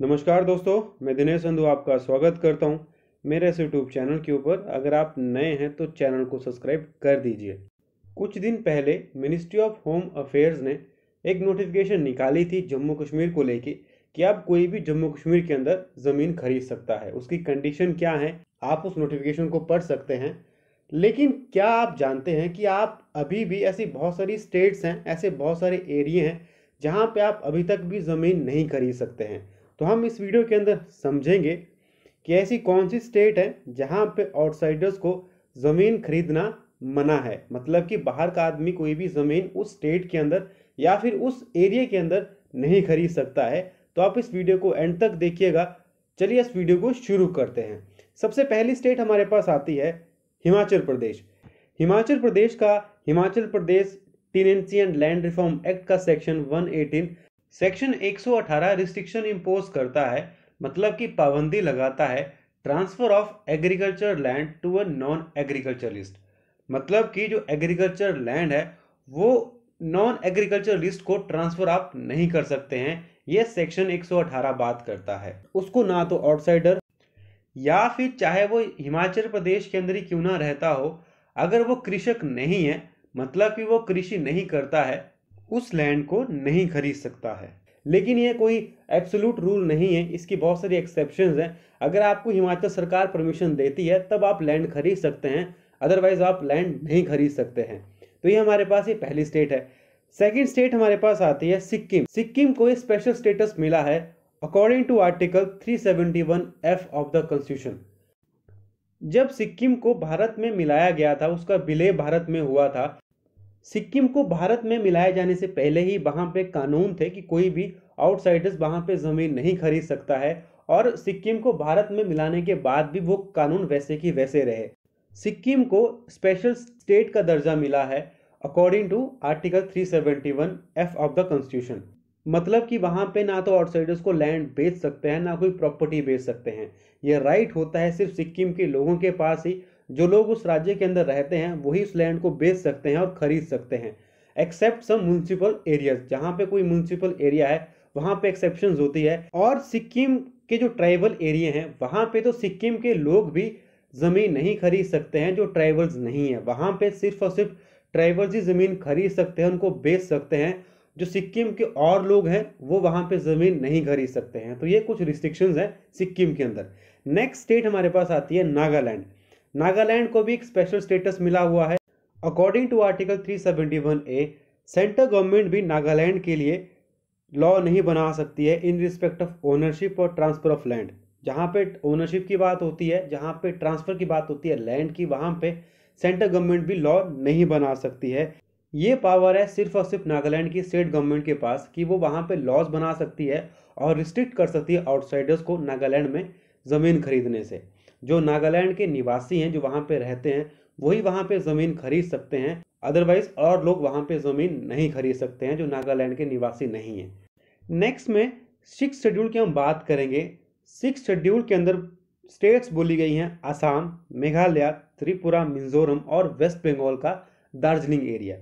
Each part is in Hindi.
नमस्कार दोस्तों मैं दिनेश संधु आपका स्वागत करता हूं मेरे इस यूट्यूब चैनल के ऊपर अगर आप नए हैं तो चैनल को सब्सक्राइब कर दीजिए कुछ दिन पहले मिनिस्ट्री ऑफ होम अफेयर्स ने एक नोटिफिकेशन निकाली थी जम्मू कश्मीर को लेके कि आप कोई भी जम्मू कश्मीर के अंदर ज़मीन खरीद सकता है उसकी कंडीशन क्या है आप उस नोटिफिकेशन को पढ़ सकते हैं लेकिन क्या आप जानते हैं कि आप अभी भी ऐसी बहुत सारी स्टेट्स हैं ऐसे बहुत सारे एरिए हैं जहाँ पे आप अभी तक भी ज़मीन नहीं खरीद सकते हैं तो हम इस वीडियो के अंदर समझेंगे कि ऐसी कौन सी स्टेट है जहाँ पे आउटसाइडर्स को ज़मीन खरीदना मना है मतलब कि बाहर का आदमी कोई भी ज़मीन उस स्टेट के अंदर या फिर उस एरिया के अंदर नहीं खरीद सकता है तो आप इस वीडियो को एंड तक देखिएगा चलिए इस वीडियो को शुरू करते हैं सबसे पहली स्टेट हमारे पास आती है हिमाचल प्रदेश हिमाचल प्रदेश का Himachal Pradesh tenancy and land reform act का सेक्शन 118 सेक्शन 118 रिस्ट्रिक्शन इम्पोज करता है मतलब कि पाबंदी लगाता है transfer of agriculture land to a non agriculture list मतलब कि जो एग्रीकल्चर लैंड है वो नॉन एग्रीकल्चर लिस्ट को ट्रांसफर आप नहीं कर सकते हैं ये सेक्शन 118 बात करता है उसको ना तो आउटसाइडर या फिर चाहे वो हिमाचल प्रदेश के अंदर ही क्यों ना रहता हो अगर वो कृषक नहीं है मतलब कि वो कृषि नहीं करता है उस लैंड को नहीं खरीद सकता है लेकिन यह कोई एब्सोलूट रूल नहीं है इसकी बहुत सारी एक्सेप्शन हैं अगर आपको हिमाचल सरकार परमिशन देती है तब आप लैंड खरीद सकते हैं अदरवाइज आप लैंड नहीं खरीद सकते हैं तो ये हमारे पास ये पहली स्टेट है सेकेंड स्टेट हमारे पास आती है सिक्किम सिक्किम को स्पेशल स्टेटस मिला है according to article 371 F of the constitution जब सिक्किम को भारत में मिलाया गया था उसका विलय भारत में हुआ था सिक्किम को भारत में मिलाए जाने से पहले ही वहाँ पे कानून थे कि कोई भी आउटसाइडर्स वहाँ पे ज़मीन नहीं खरीद सकता है और सिक्किम को भारत में मिलाने के बाद भी वो कानून वैसे की वैसे रहे सिक्किम को स्पेशल स्टेट का दर्जा मिला है according to article 371 F of the constitution मतलब कि वहाँ पे ना तो आउटसाइडर्स को लैंड बेच सकते हैं ना कोई प्रॉपर्टी बेच सकते हैं ये राइट होता है सिर्फ सिक्किम के लोगों के पास ही जो लोग उस राज्य के अंदर रहते हैं वही उस लैंड को बेच सकते हैं और खरीद सकते हैं एक्सेप्ट सम म्यूनसिपल एरियाज जहाँ पे कोई म्यूनसिपल एरिया है वहाँ पे एक्सेप्शन होती है और सिक्किम के जो ट्राइबल एरिया हैं वहाँ पे तो सिक्किम के लोग भी ज़मीन नहीं खरीद सकते हैं जो ट्राइबल्स नहीं है वहाँ पे सिर्फ और सिर्फ ट्राइबल्स ही ज़मीन खरीद सकते हैं उनको बेच सकते हैं जो सिक्किम के और लोग हैं वो वहाँ पे ज़मीन नहीं खरीद सकते हैं तो ये कुछ रिस्ट्रिक्शंस हैं सिक्किम के अंदर नेक्स्ट स्टेट हमारे पास आती है नागालैंड नागालैंड को भी एक स्पेशल स्टेटस मिला हुआ है according to article 371 A central government भी नागालैंड के लिए लॉ नहीं बना सकती है इन रिस्पेक्ट ऑफ ओनरशिप और ट्रांसफर ऑफ लैंड जहाँ पे ओनरशिप की बात होती है जहाँ पे ट्रांसफ़र की बात होती है लैंड की वहाँ पे सेंट्रल गवर्नमेंट भी लॉ नहीं बना सकती है ये पावर है सिर्फ और सिर्फ नागालैंड की स्टेट गवर्नमेंट के पास कि वो वहाँ पे लॉज बना सकती है और रिस्ट्रिक्ट कर सकती है आउटसाइडर्स को नागालैंड में ज़मीन खरीदने से जो नागालैंड के निवासी हैं जो वहाँ पे रहते हैं वही वहाँ पे ज़मीन खरीद सकते हैं अदरवाइज और लोग वहाँ पे ज़मीन नहीं खरीद सकते हैं जो नागालैंड के निवासी नहीं हैं नेक्स्ट में सिक्स शेड्यूल की हम बात करेंगे सिक्स शेड्यूल के अंदर स्टेट्स बोली गई हैं आसाम मेघालय त्रिपुरा मिजोरम और वेस्ट बंगाल का Darjeeling area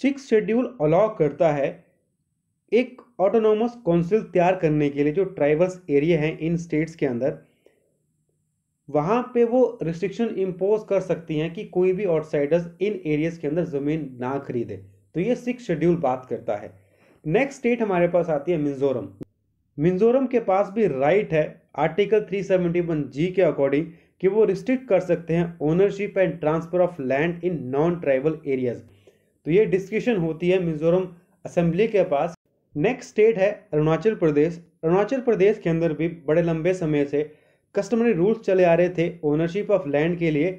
six schedule allow करता है एक ऑटोनोमस काउंसिल तैयार करने के लिए जो ट्राइबल्स एरिया हैं इन स्टेट्स के अंदर वहाँ पे वो रिस्ट्रिक्शन इम्पोज कर सकती हैं कि कोई भी आउटसाइडर्स इन एरियाज के अंदर ज़मीन ना खरीदे तो ये सिक्स शेड्यूल बात करता है नेक्स्ट स्टेट हमारे पास आती है मिजोरम मिजोरम के पास भी राइट है आर्टिकल 371 जी के अकॉर्डिंग कि वो रिस्ट्रिक्ट कर सकते हैं ownership and transfer of land in non tribal areas तो ये डिस्कशन होती है मिजोरम असेंबली के पास नेक्स्ट स्टेट है अरुणाचल प्रदेश अरुणाचल प्रदेश के अंदर भी बड़े लंबे समय से कस्टमरी रूल्स चले आ रहे थे ओनरशिप ऑफ लैंड के लिए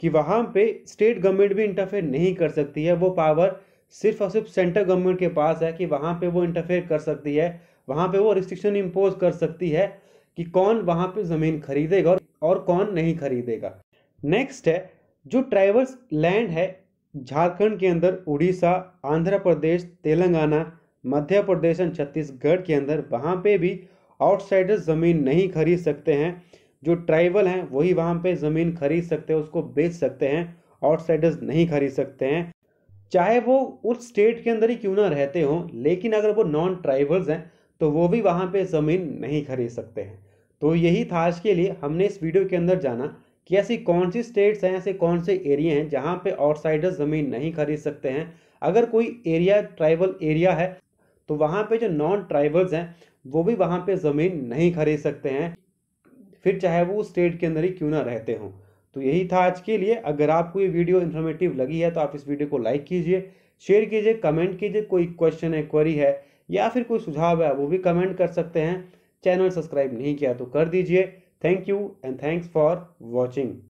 कि वहाँ पे स्टेट गवर्नमेंट भी इंटरफेयर नहीं कर सकती है वो पावर सिर्फ और सिर्फ सेंट्रल गवर्नमेंट के पास है कि वहाँ पे वो इंटरफेयर कर सकती है वहाँ पे वो रिस्ट्रिक्शन इम्पोज कर सकती है कि कौन वहाँ पे ज़मीन खरीदेगा और, और कौन नहीं खरीदेगा नेक्स्ट है जो ट्राइबल्स लैंड है झारखंड के अंदर उड़ीसा आंध्र प्रदेश तेलंगाना मध्य प्रदेश एंड छत्तीसगढ़ के अंदर वहाँ पे भी आउटसाइडर्स ज़मीन नहीं खरीद सकते हैं जो ट्राइबल हैं वही वहाँ पे ज़मीन खरीद सकते हैं उसको बेच सकते हैं आउटसाइडर्स नहीं खरीद सकते हैं चाहे वो उस स्टेट के अंदर ही क्यों ना रहते हों लेकिन अगर वो नॉन ट्राइबल्स हैं तो वो भी वहाँ पे ज़मीन नहीं खरीद सकते हैं तो यही था आज के लिए हमने इस वीडियो के अंदर जाना कि ऐसी कौन सी स्टेट्स हैं ऐसे कौन से एरिए हैं जहाँ पे आउटसाइडर्स ज़मीन नहीं खरीद सकते हैं अगर कोई एरिया ट्राइबल एरिया है तो वहाँ पे जो नॉन ट्राइबल्स हैं वो भी वहाँ पे ज़मीन नहीं खरीद सकते हैं फिर चाहे वो स्टेट के अंदर ही क्यों ना रहते हों तो यही था आज के लिए अगर आपको ये वीडियो इन्फॉर्मेटिव लगी है तो आप इस वीडियो को लाइक कीजिए शेयर कीजिए कमेंट कीजिए कोई क्वेश्चन है क्वेरी है या फिर कोई सुझाव है वो भी कमेंट कर सकते हैं चैनल सब्सक्राइब नहीं किया तो कर दीजिए thank you and thanks for watching